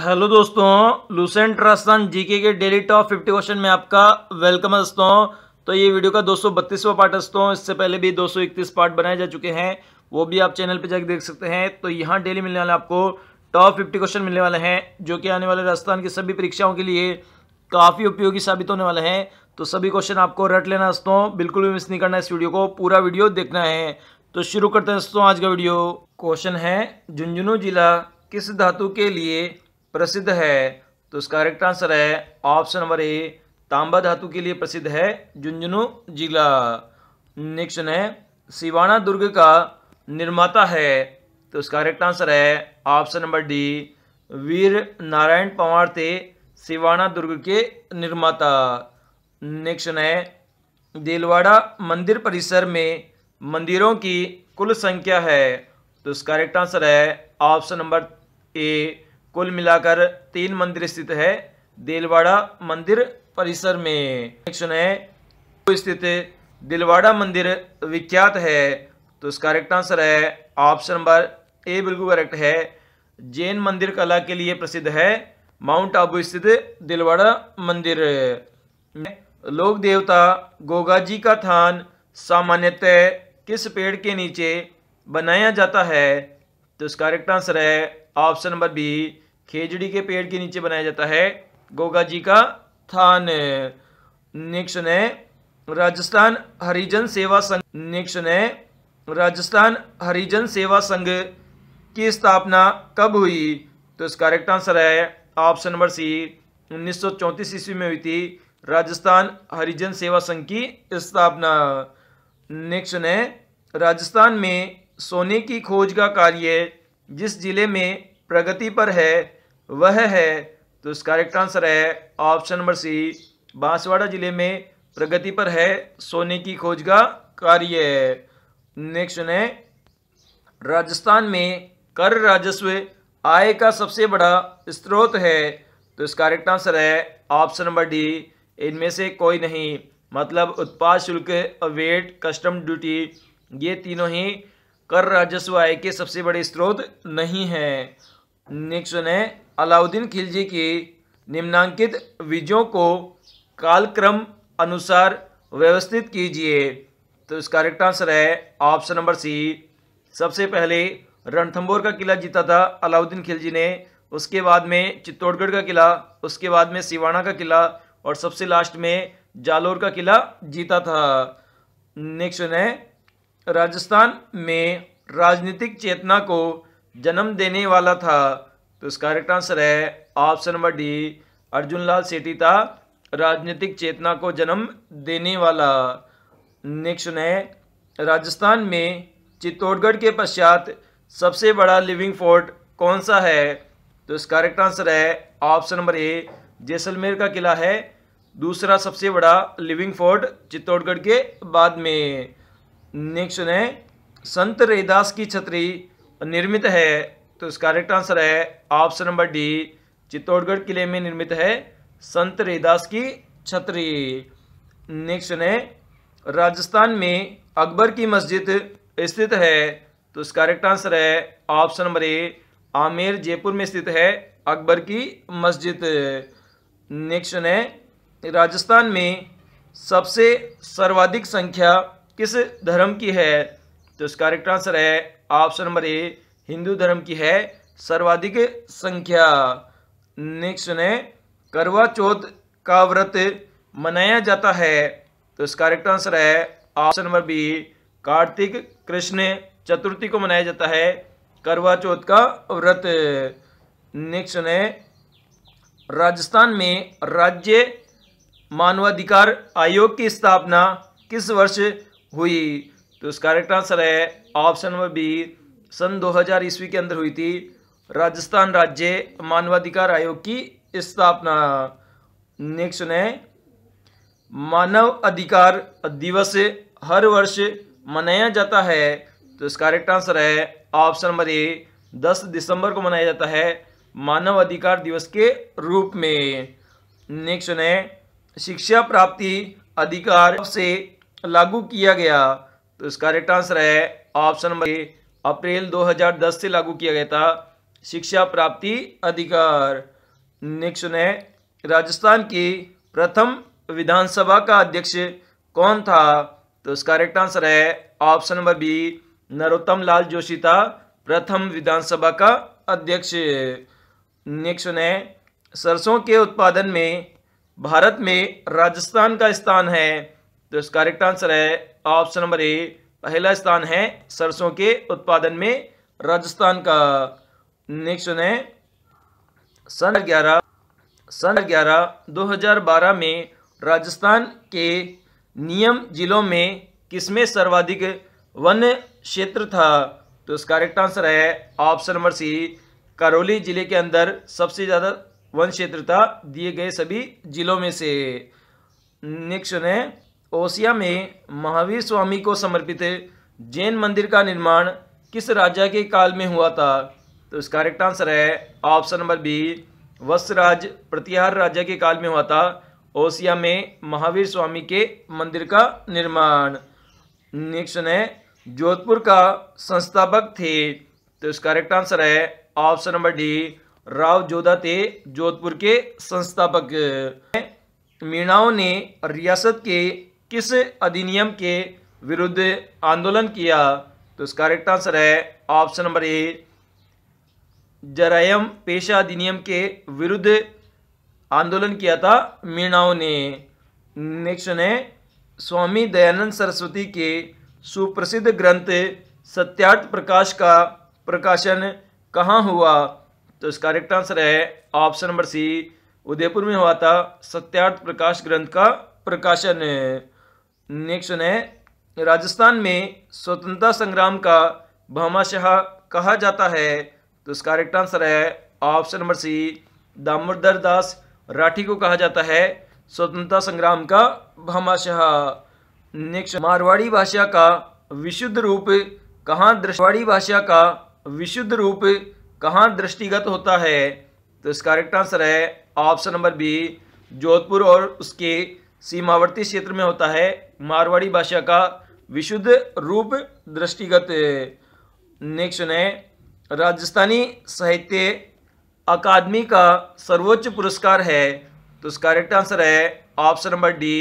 hello दोस्तों Lucent Rajasthan GK के daily top fifty question में आपका वेलकम है दोस्तों तो ये वीडियो का दो सौ बत्तीसवा पार्ट है दोस्तों इससे पहले भी दो सौ इकतीस पार्ट बनाए जा चुके हैं वो भी आप चैनल पे जाके देख सकते हैं तो यहाँ डेली मिलने वाले आपको टॉप फिफ्टी क्वेश्चन मिलने वाले हैं जो कि आने वाले राजस्थान की सभी परीक्षाओं के लिए काफ़ी उपयोगी साबित होने वाले हैं तो सभी क्वेश्चन आपको रट लेना दोस्तों बिल्कुल भी मिस नहीं करना इस वीडियो को पूरा वीडियो देखना है तो शुरू करते हैं दोस्तों आज का वीडियो क्वेश्चन है झुंझुनू जिला किस धातु के लिए प्रसिद्ध है तो इसका करेक्ट आंसर है ऑप्शन नंबर ए तांबा धातु के लिए प्रसिद्ध है झुंझुनू जिला नेक्स्ट है सिवाना दुर्ग का निर्माता है तो इसका करेक्ट आंसर है option number D Veer Narayan Pawar थे सिवाना दुर्ग के निर्माता नेक्स्ट है देलवाड़ा मंदिर परिसर में मंदिरों की कुल संख्या है तो इसका करेक्ट आंसर है ऑप्शन नंबर ए कुल मिलाकर तीन मंदिर स्थित है दिलवाड़ा मंदिर परिसर में ऑप्शन है स्थित दिलवाड़ा मंदिर विख्यात है तो इसका करेक्ट आंसर है ऑप्शन नंबर ए बिल्कुल करेक्ट है जैन मंदिर कला के लिए प्रसिद्ध है माउंट आबू स्थित दिलवाड़ा मंदिर लोक देवता गोगा जी का थान सामान्यतः किस पेड़ के नीचे बनाया जाता है तो इसका करेक्ट आंसर है ऑप्शन नंबर बी खेजड़ी के पेड़ के नीचे बनाया जाता है गोगा जी का थान नेक्स्ट है राजस्थान हरिजन सेवा संघ नेक्स्ट है राजस्थान हरिजन सेवा संघ की स्थापना कब हुई तो इसका करेक्ट आंसर है ऑप्शन नंबर सी 1934 ईस्वी में हुई थी राजस्थान हरिजन सेवा संघ की स्थापना नेक्स्ट है राजस्थान में सोने की खोज का कार्य जिस जिले में प्रगति पर है वह है तो इसका करेक्ट आंसर है ऑप्शन नंबर सी बांसवाड़ा जिले में प्रगति पर है सोने की खोज का कार्य नेक्स्ट सुने राजस्थान में कर राजस्व आय का सबसे बड़ा स्रोत है तो इसका करेक्ट आंसर है ऑप्शन नंबर डी इनमें से कोई नहीं मतलब उत्पाद शुल्क अवेट कस्टम ड्यूटी ये तीनों ही कर राजस्व आय के सबसे बड़े स्रोत नहीं हैं नेक्स्ट है अलाउद्दीन खिलजी की निम्नांकित विजयों को कालक्रम अनुसार व्यवस्थित कीजिए तो इसका करेक्ट आंसर है ऑप्शन नंबर सी सबसे पहले रणथंबोर का किला जीता था अलाउद्दीन खिलजी ने उसके बाद में चित्तौड़गढ़ का किला उसके बाद में सिवाना का किला और सबसे लास्ट में जालोर का किला जीता था नेक्स्ट है राजस्थान में राजनीतिक चेतना को जन्म देने वाला था तो इसका करेक्ट आंसर है option number D Arjun Lal Sethi था राजनीतिक चेतना को जन्म देने वाला नेक्स्ट है राजस्थान में चित्तौड़गढ़ के पश्चात सबसे बड़ा लिविंग फोर्ट कौन सा है तो इसका करेक्ट आंसर है ऑप्शन नंबर ए जैसलमेर का किला है दूसरा सबसे बड़ा लिविंग फोर्ट चित्तौड़गढ़ के बाद में नेक्स्ट है संत रैदास की छतरी निर्मित है तो इसका करेक्ट आंसर है ऑप्शन नंबर डी चित्तौड़गढ़ किले में निर्मित है संत रेदास की छतरी नेक्स्ट है राजस्थान में अकबर की मस्जिद स्थित है तो इसका करेक्ट आंसर है option number A Amer Jaipur में स्थित है अकबर की मस्जिद नेक्स्ट है राजस्थान में सबसे सर्वाधिक संख्या किस धर्म की है तो इसका करेक्ट आंसर है ऑप्शन नंबर ए हिंदू धर्म की है सर्वाधिक संख्या नेक्स्ट ने करवा चौथ का व्रत मनाया जाता है तो इसका करेक्ट आंसर है ऑप्शन नंबर बी कार्तिक कृष्ण चतुर्थी को मनाया जाता है करवा चौथ का व्रत नेक्स्ट ने राजस्थान में राज्य मानवाधिकार आयोग की स्थापना किस वर्ष हुई तो इसका करेक्ट आंसर है ऑप्शन नंबर बी सन 2000 ईस्वी के अंदर हुई थी राजस्थान राज्य मानवाधिकार आयोग की स्थापना नेक्स्ट सुने मानव अधिकार दिवस हर वर्ष मनाया जाता है तो इसका करेक्ट आंसर है ऑप्शन नंबर ए दस दिसंबर को मनाया जाता है मानव अधिकार दिवस के रूप में नेक्स्ट सुने शिक्षा प्राप्ति अधिकार से लागू किया गया तो इसका करेक्ट आंसर है ऑप्शन नंबर ए अप्रैल 2010 से लागू किया गया था शिक्षा प्राप्ति अधिकार नेक्स्ट है राजस्थान की प्रथम विधानसभा का अध्यक्ष कौन था तो इसका करेक्ट आंसर है option number B Narottam Lal Joshi था प्रथम विधानसभा का अध्यक्ष नेक्स्ट है सरसों के उत्पादन में भारत में राजस्थान का स्थान है तो इसका करेक्ट आंसर है ऑप्शन नंबर ए पहला स्थान है सरसों के उत्पादन में राजस्थान का नेक्स्ट है सन ग्यारह सन ग्यारह 2012 में राजस्थान के नियम जिलों में किसमें सर्वाधिक वन क्षेत्र था तो इसका करेक्ट आंसर है ऑप्शन नंबर सी करौली जिले के अंदर सबसे ज़्यादा वन क्षेत्र था दिए गए सभी जिलों में से नेक्स्ट है ओसिया में महावीर स्वामी को समर्पित जैन मंदिर का निर्माण किस राजा के काल में हुआ था तो इसका करेक्ट आंसर है option number B Vatsraj Pratihar राजा के काल में हुआ था ओसिया में महावीर स्वामी के मंदिर का निर्माण नेक्स्ट है जोधपुर का संस्थापक थे तो इसका करेक्ट आंसर है option number D Rao Jodha थे जोधपुर के संस्थापक मीणाओं ने रियासत के किस अधिनियम के विरुद्ध आंदोलन किया तो इसका करेक्ट आंसर है ऑप्शन नंबर ए जरायम पेशा अधिनियम के विरुद्ध आंदोलन किया था मीणाओं ने नेक्स्ट है स्वामी दयानंद सरस्वती के सुप्रसिद्ध ग्रंथ सत्यार्थ प्रकाश का प्रकाशन कहाँ हुआ तो इसका करेक्ट आंसर है ऑप्शन नंबर सी उदयपुर में हुआ था सत्यार्थ प्रकाश ग्रंथ का प्रकाशन नेक्स्ट है राजस्थान में स्वतंत्रता संग्राम का भामाशाह कहा जाता है तो इसका करेक्ट आंसर है option number C Damodar Das Rathi को कहा जाता है स्वतंत्रता संग्राम का भामाशाह नेक्स्ट मारवाड़ी भाषा का विशुद्ध रूप कहाँ दृष्टवाड़ी भाषा का विशुद्ध रूप कहाँ दृष्टिगत होता है तो इसका करेक्ट आंसर है ऑप्शन नंबर बी जोधपुर और उसके सीमावर्ती क्षेत्र में होता है मारवाड़ी भाषा का विशुद्ध रूप दृष्टिगत नेक्स्ट है राजस्थानी साहित्य अकादमी का सर्वोच्च पुरस्कार है तो इसका करेक्ट आंसर है ऑप्शन नंबर डी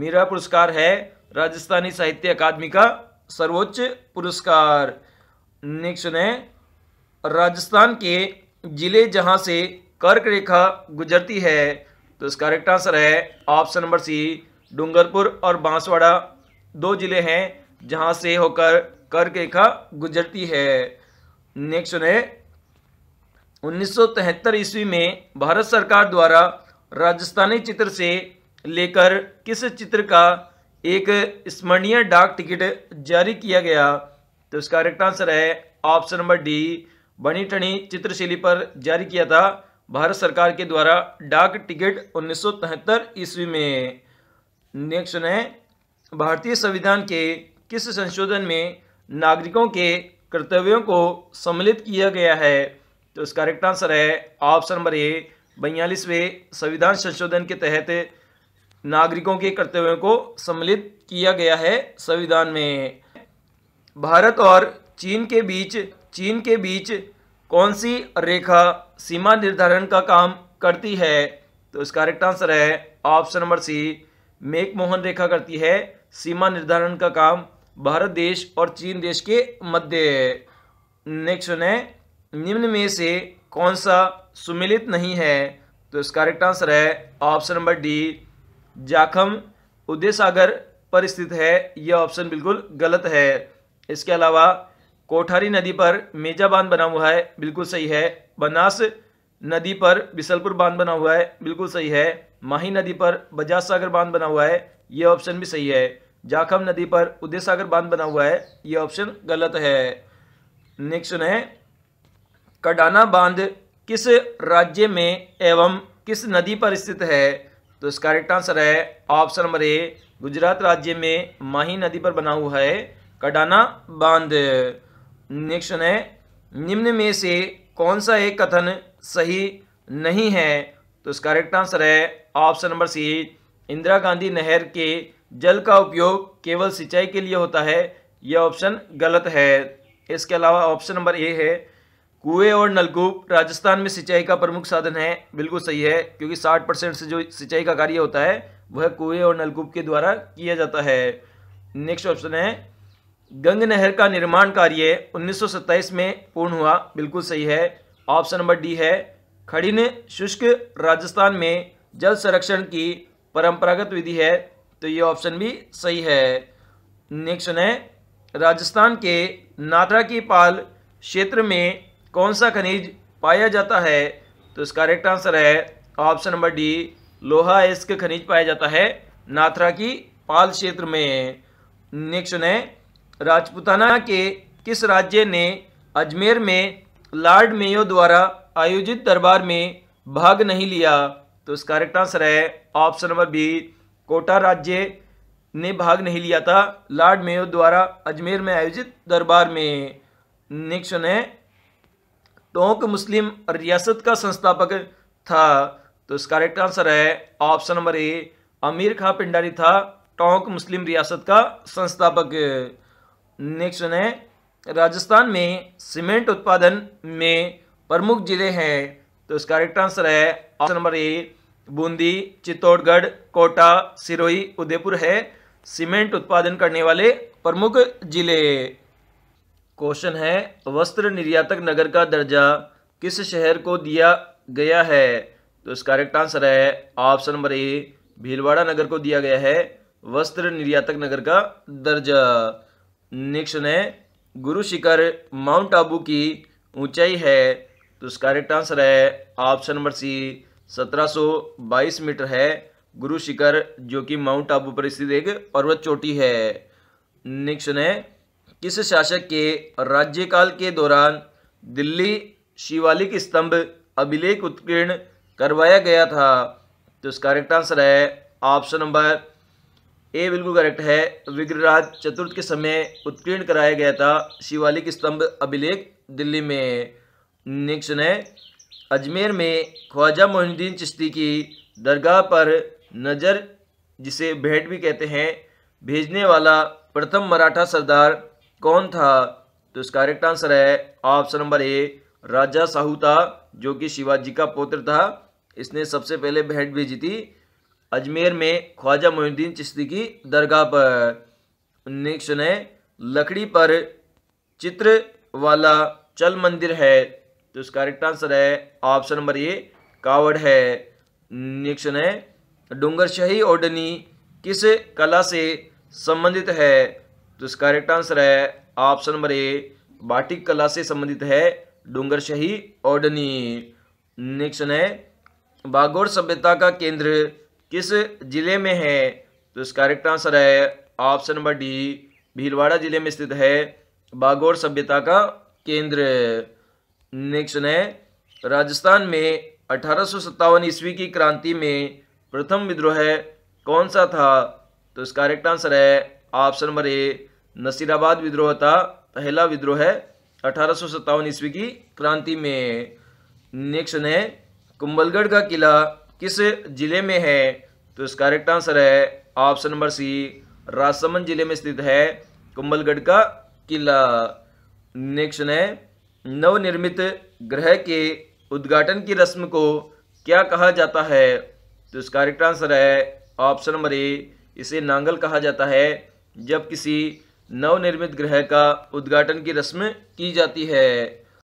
मीरा पुरस्कार है राजस्थानी साहित्य अकादमी का सर्वोच्च पुरस्कार नेक्स्ट है राजस्थान के जिले जहां से कर्क रेखा गुजरती है तो इसका करेक्ट आंसर है ऑप्शन नंबर सी डूंगरपुर और बांसवाड़ा दो जिले हैं जहां से होकर कर के रेखा गुजरती है नेक्स्ट सुने उन्नीस ईस्वी में भारत सरकार द्वारा राजस्थानी चित्र से लेकर किस चित्र का एक स्मरणीय डाक टिकट जारी किया गया तो इसका करेक्ट आंसर है option number D Bani Thani चित्रशैली पर जारी किया था भारत सरकार के द्वारा डाक टिकट उन्नीस सौ ईस्वी में नेक्स्ट है भारतीय संविधान के किस संशोधन में नागरिकों के कर्तव्यों को सम्मिलित किया गया है तो इसका करेक्ट आंसर है ऑप्शन नंबर ए बयालीसवें संविधान संशोधन के तहत नागरिकों के कर्तव्यों को सम्मिलित किया गया है संविधान में भारत और चीन के बीच चीन के बीच कौन सी रेखा सीमा निर्धारण का काम करती है तो इसका करेक्ट आंसर है option number C Mohan Rekha करती है सीमा निर्धारण का काम भारत देश और चीन देश के मध्य नेक्स्ट है निम्न में से कौन सा सुमिलित नहीं है तो इसका करेक्ट आंसर है option number D Jakham Udai Sagar पर स्थित है यह ऑप्शन बिल्कुल गलत है इसके अलावा कोठारी नदी पर मेजा बांध बना हुआ है बिल्कुल सही है बनास नदी पर बिसलपुर बांध बना हुआ है बिल्कुल सही है माही नदी पर बजाज सागर बांध बना हुआ है ये ऑप्शन भी सही है जाखम नदी पर उदय सागर बांध बना हुआ है ये ऑप्शन गलत है नेक्स्ट है कडाना बांध किस राज्य में एवं किस नदी पर स्थित है तो इसका करेक्ट आंसर है ऑप्शन नंबर ए गुजरात राज्य में माही नदी पर बना हुआ है कडाना बांध नेक्स्ट है निम्न में से कौन सा एक कथन सही नहीं है तो इसका करेक्ट आंसर है option number C Indira Gandhi नहर के जल का उपयोग केवल सिंचाई के लिए होता है यह ऑप्शन गलत है इसके अलावा ऑप्शन नंबर ए है कुएं और नलकूप राजस्थान में सिंचाई का प्रमुख साधन है बिल्कुल सही है क्योंकि 60 परसेंट से जो सिंचाई का कार्य होता है वह कुएं और नलकूप के द्वारा किया जाता है नेक्स्ट ऑप्शन है गंग नहर का निर्माण कार्य 1927 में पूर्ण हुआ बिल्कुल सही है ऑप्शन नंबर डी है खड़िन शुष्क राजस्थान में जल संरक्षण की परंपरागत विधि है तो ये ऑप्शन भी सही है नेक्स्ट है राजस्थान के नाथरा की पाल क्षेत्र में कौन सा खनिज पाया जाता है तो इसका करेक्ट आंसर है ऑप्शन नंबर डी लोहा एस्क खनिज पाया जाता है नाथरा की पाल क्षेत्र में नेक्स्ट है राजपुताना के किस राज्य ने अजमेर में लॉर्ड मेयो द्वारा आयोजित दरबार में भाग नहीं लिया तो इस करेक्ट आंसर है ऑप्शन नंबर बी कोटा राज्य ने भाग नहीं लिया था लॉर्ड मेयो द्वारा अजमेर में आयोजित दरबार में नेक्स्ट है टोंक मुस्लिम रियासत का संस्थापक था तो इस करेक्ट आंसर है option number A Amir Khan Pindari था टोंक मुस्लिम रियासत का संस्थापक नेक्स्ट है राजस्थान में सीमेंट उत्पादन में प्रमुख जिले हैं तो इसका करेक्ट आंसर है option number A Bundi Chittorgarh Kota Sirohi Udaipur है सीमेंट उत्पादन करने वाले प्रमुख जिले क्वेश्चन है वस्त्र निर्यातक नगर का दर्जा किस शहर को दिया गया है तो इसका करेक्ट आंसर है ऑप्शन नंबर ए भीलवाड़ा नगर को दिया गया है वस्त्र निर्यातक नगर का दर्जा नेक्स्ट है गुरु शिखर माउंट आबू की ऊंचाई है तो इसका करेक्ट आंसर है ऑप्शन नंबर सी 1722 मीटर है गुरु शिखर जो कि माउंट आबू पर स्थित एक पर्वत चोटी है नेक्स्ट है किस शासक के राज्यकाल के दौरान दिल्ली शिवालिक स्तंभ अभिलेख उत्कीर्ण करवाया गया था तो इसका करेक्ट आंसर है ऑप्शन नंबर ए बिल्कुल करेक्ट है विग्रहराज चतुर्थ के समय उत्कीर्ण कराया गया था शिवालिक स्तंभ अभिलेख दिल्ली में नेक्स्ट है अजमेर में ख्वाजा मोहिद्दीन चिश्ती की दरगाह पर नज़र जिसे भेंट भी कहते हैं भेजने वाला प्रथम मराठा सरदार कौन था तो इसका करेक्ट आंसर है option number A Raja Sahu था जो कि शिवाजी का पुत्र था इसने सबसे पहले भेंट भेजी थी अजमेर में ख्वाजा मोहिद्दीन चिश्ती की दरगाह पर नेक्स्ट है लकड़ी पर चित्र वाला चल मंदिर है तो इसका करेक्ट आंसर है ऑप्शन नंबर ए कावड़ है नेक्स्ट है डूंगर शाही ओडनी किस कला से संबंधित है तो इसका करेक्ट आंसर है ऑप्शन नंबर ए बाटिक कला से संबंधित है डूंगर शाही ओडनी नेक्स्ट है बागोर सभ्यता का केंद्र किस ज़िले में है तो इसका करेक्ट आंसर है ऑप्शन नंबर डी भीलवाड़ा ज़िले में स्थित है बागौर सभ्यता का केंद्र नेक्स्ट है राजस्थान में अठारह ईस्वी की क्रांति में प्रथम विद्रोह कौन सा था तो इसका करेक्ट आंसर है ऑप्शन नंबर ए नसीराबाद विद्रोह था पहला विद्रोह है अठारह ईस्वी की क्रांति में नेक्स्ट है कुंबलगढ़ का किला किस जिले में है तो इसका करेक्ट आंसर है ऑप्शन नंबर सी राजसमंद जिले में स्थित है कुंभलगढ़ का किला नेक्स्ट है नवनिर्मित ग्रह के उद्घाटन की रस्म को क्या कहा जाता है तो इसका करेक्ट आंसर है ऑप्शन नंबर ए इसे नांगल कहा जाता है जब किसी नवनिर्मित ग्रह का उद्घाटन की रस्म की जाती है